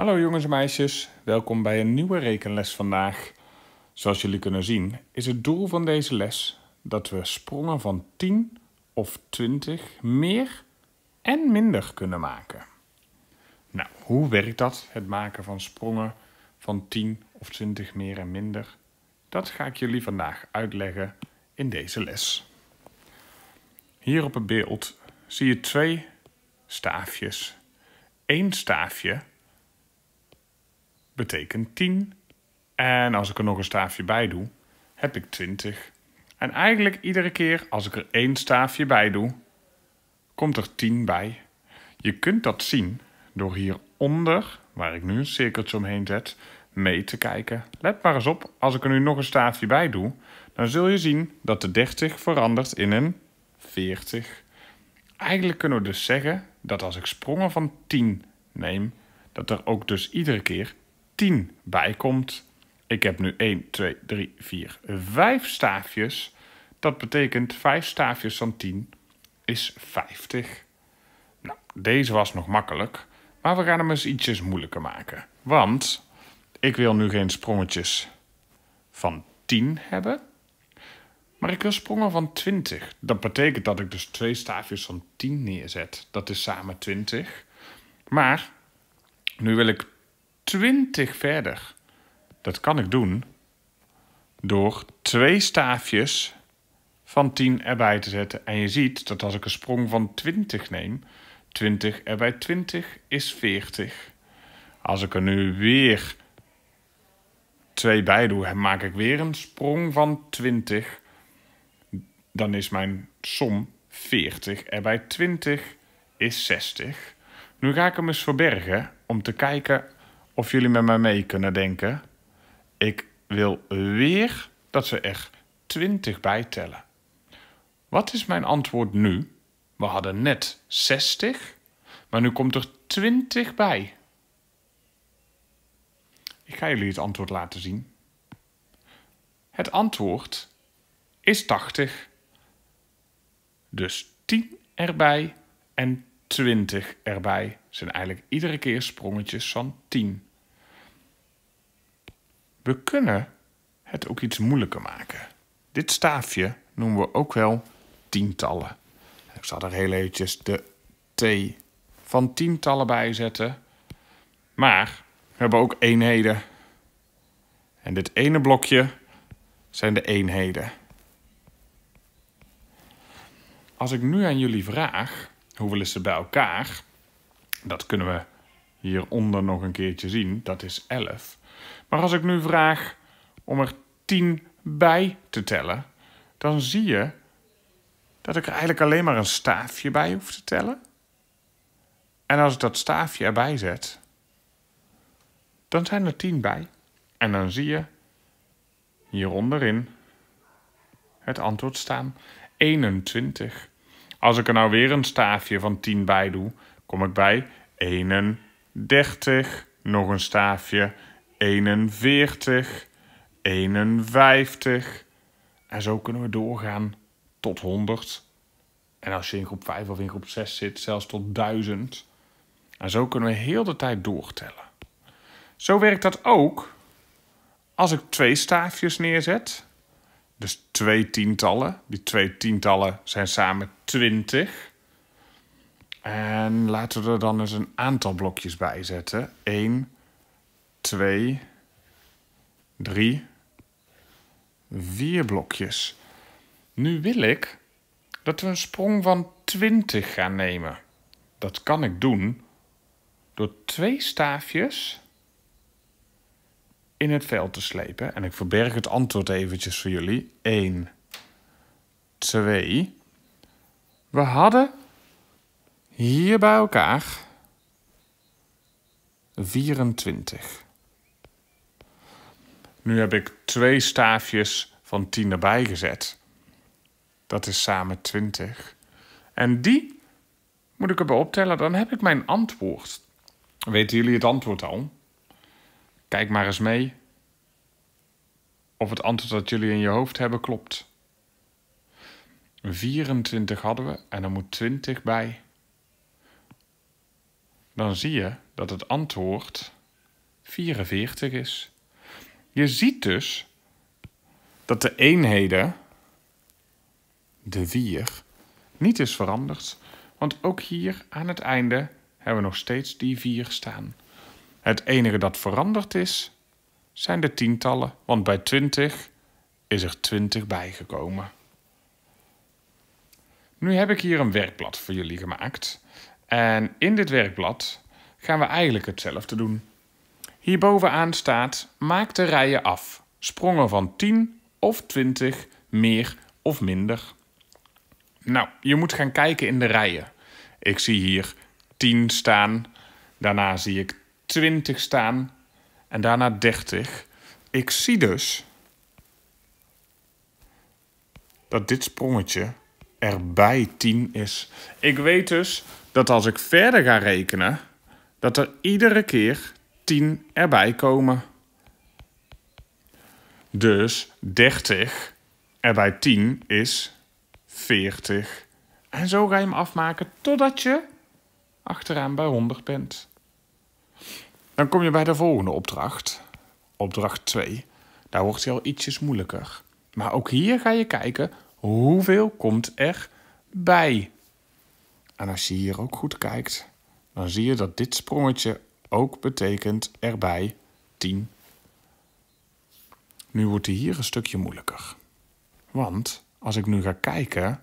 Hallo jongens en meisjes, welkom bij een nieuwe rekenles vandaag. Zoals jullie kunnen zien is het doel van deze les dat we sprongen van 10 of 20 meer en minder kunnen maken. Nou, hoe werkt dat, het maken van sprongen van 10 of 20 meer en minder? Dat ga ik jullie vandaag uitleggen in deze les. Hier op het beeld zie je twee staafjes. Eén staafje betekent 10. En als ik er nog een staafje bij doe, heb ik 20. En eigenlijk iedere keer als ik er één staafje bij doe, komt er 10 bij. Je kunt dat zien door hieronder, waar ik nu een cirkeltje omheen zet, mee te kijken. Let maar eens op, als ik er nu nog een staafje bij doe, dan zul je zien dat de 30 verandert in een 40. Eigenlijk kunnen we dus zeggen dat als ik sprongen van 10 neem, dat er ook dus iedere keer 10 bij Ik heb nu 1, 2, 3, 4, 5 staafjes. Dat betekent 5 staafjes van 10 is 50. Nou, deze was nog makkelijk. Maar we gaan hem eens ietsjes moeilijker maken. Want ik wil nu geen sprongetjes van 10 hebben. Maar ik wil sprongen van 20. Dat betekent dat ik dus 2 staafjes van 10 neerzet. Dat is samen 20. Maar nu wil ik 20 verder. Dat kan ik doen door twee staafjes van 10 erbij te zetten. En je ziet dat als ik een sprong van 20 neem, 20 erbij 20 is 40. Als ik er nu weer twee bij doe, maak ik weer een sprong van 20. Dan is mijn som 40 erbij 20 is 60. Nu ga ik hem eens verbergen om te kijken of jullie met mij mee kunnen denken. Ik wil weer dat ze er 20 bij tellen. Wat is mijn antwoord nu? We hadden net 60, maar nu komt er 20 bij. Ik ga jullie het antwoord laten zien. Het antwoord is 80. Dus 10 erbij en 20 erbij zijn eigenlijk iedere keer sprongetjes van 10. We kunnen het ook iets moeilijker maken. Dit staafje noemen we ook wel tientallen. Ik zal er heel eventjes de T van tientallen bij zetten. Maar we hebben ook eenheden. En dit ene blokje zijn de eenheden. Als ik nu aan jullie vraag, hoeveel is er bij elkaar? Dat kunnen we hieronder nog een keertje zien. Dat is 11. Maar als ik nu vraag om er 10 bij te tellen, dan zie je dat ik er eigenlijk alleen maar een staafje bij hoef te tellen. En als ik dat staafje erbij zet, dan zijn er 10 bij. En dan zie je hieronderin het antwoord staan 21. Als ik er nou weer een staafje van 10 bij doe, kom ik bij 21. 30, nog een staafje, 41, 51. En zo kunnen we doorgaan tot 100. En als je in groep 5 of in groep 6 zit, zelfs tot 1000. En zo kunnen we heel de tijd doortellen. Zo werkt dat ook als ik twee staafjes neerzet. Dus twee tientallen. Die twee tientallen zijn samen 20. En laten we er dan eens een aantal blokjes bij zetten. 1, 2, 3, 4 blokjes. Nu wil ik dat we een sprong van 20 gaan nemen. Dat kan ik doen door twee staafjes in het veld te slepen. En ik verberg het antwoord eventjes voor jullie. 1, 2. We hadden hier bij elkaar 24. Nu heb ik twee staafjes van 10 erbij gezet. Dat is samen 20. En die moet ik erbij optellen, dan heb ik mijn antwoord. Weten jullie het antwoord al? Kijk maar eens mee of het antwoord dat jullie in je hoofd hebben klopt. 24 hadden we en er moet 20 bij dan zie je dat het antwoord 44 is. Je ziet dus dat de eenheden, de 4, niet is veranderd. Want ook hier aan het einde hebben we nog steeds die 4 staan. Het enige dat veranderd is, zijn de tientallen. Want bij 20 is er 20 bijgekomen. Nu heb ik hier een werkblad voor jullie gemaakt. En in dit werkblad gaan we eigenlijk hetzelfde doen. Hierbovenaan staat maak de rijen af. Sprongen van 10 of 20, meer of minder. Nou, je moet gaan kijken in de rijen. Ik zie hier 10 staan. Daarna zie ik 20 staan. En daarna 30. Ik zie dus dat dit sprongetje erbij 10 is. Ik weet dus dat als ik verder ga rekenen, dat er iedere keer 10 erbij komen. Dus 30 erbij 10 is 40. En zo ga je hem afmaken totdat je achteraan bij 100 bent. Dan kom je bij de volgende opdracht, opdracht 2. Daar wordt hij al ietsjes moeilijker. Maar ook hier ga je kijken hoeveel komt er bij en als je hier ook goed kijkt, dan zie je dat dit sprongetje ook betekent erbij 10. Nu wordt hij hier een stukje moeilijker. Want als ik nu ga kijken,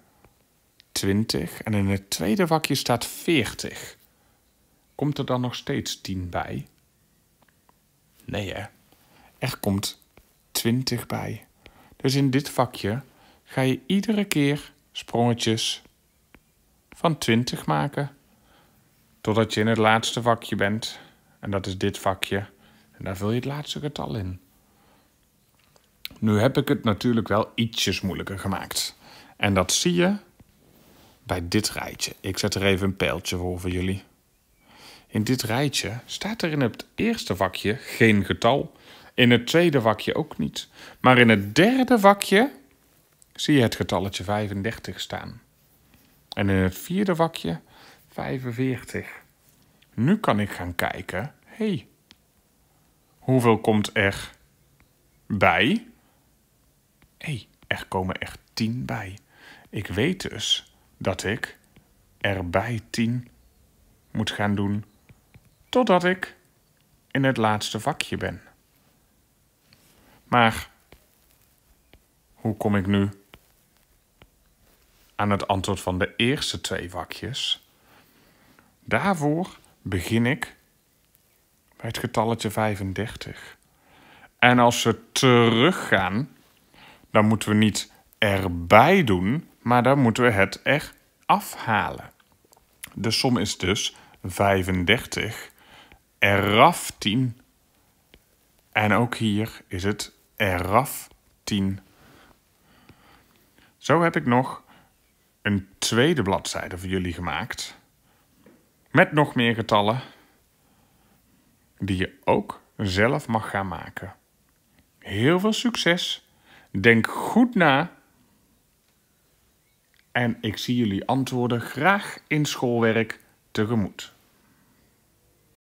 20 en in het tweede vakje staat 40. Komt er dan nog steeds 10 bij? Nee hè, er komt 20 bij. Dus in dit vakje ga je iedere keer sprongetjes van 20 maken. Totdat je in het laatste vakje bent. En dat is dit vakje. En daar vul je het laatste getal in. Nu heb ik het natuurlijk wel ietsjes moeilijker gemaakt. En dat zie je bij dit rijtje. Ik zet er even een pijltje voor voor jullie. In dit rijtje staat er in het eerste vakje geen getal. In het tweede vakje ook niet. Maar in het derde vakje zie je het getalletje 35 staan. En in het vierde vakje 45. Nu kan ik gaan kijken, hey, hoeveel komt er bij? hey, er komen er 10 bij. Ik weet dus dat ik er bij 10 moet gaan doen totdat ik in het laatste vakje ben. Maar hoe kom ik nu aan het antwoord van de eerste twee vakjes. Daarvoor begin ik bij het getalletje 35. En als we teruggaan, dan moeten we niet erbij doen, maar dan moeten we het er afhalen. De som is dus 35 eraf 10. En ook hier is het eraf 10. Zo heb ik nog een tweede bladzijde voor jullie gemaakt. Met nog meer getallen. Die je ook zelf mag gaan maken. Heel veel succes. Denk goed na. En ik zie jullie antwoorden graag in schoolwerk tegemoet.